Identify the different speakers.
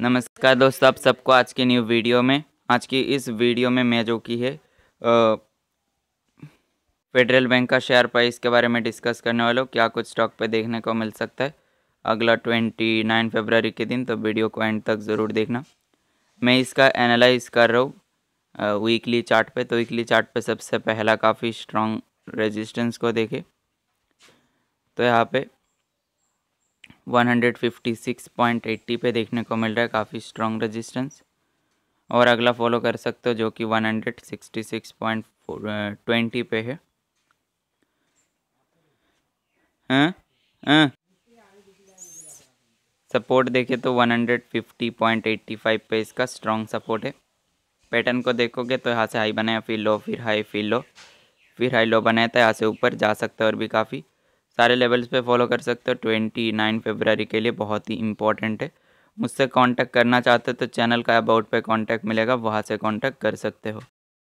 Speaker 1: नमस्कार दोस्तों आप सबको आज की न्यू वीडियो में आज की इस वीडियो में मैं जो की है फेडरल बैंक का शेयर प्राइस के बारे में डिस्कस करने वाला हूँ क्या कुछ स्टॉक पे देखने को मिल सकता है अगला ट्वेंटी नाइन फेबररी के दिन तो वीडियो को एंड तक ज़रूर देखना मैं इसका एनालाइज कर रहा हूँ वीकली चार्ट पे तो वीकली चार्ट पे सबसे पहला काफ़ी स्ट्रॉन्ग रेजिस्टेंस को देखे तो यहाँ पे 156.80 पे देखने को मिल रहा है काफ़ी स्ट्रॉन्ग रेजिस्टेंस और अगला फॉलो कर सकते हो जो कि 166.20 uh, पे है
Speaker 2: सपोर्ट हाँ? हाँ?
Speaker 1: देखे तो 150.85 पे इसका स्ट्रॉन्ग सपोर्ट है पैटर्न को देखोगे तो यहाँ से हाई बनाया फिर लो फिर हाई फिर लो फिर हाई लो बनाया था तो यहाँ से ऊपर जा सकता है और भी काफ़ी सारे लेवल्स पे फॉलो कर सकते हो ट्वेंटी नाइन फेबररी के लिए बहुत ही इंपॉर्टेंट है मुझसे कांटेक्ट करना चाहते हो तो चैनल का अबाउट पे कांटेक्ट मिलेगा वहाँ से कांटेक्ट कर सकते हो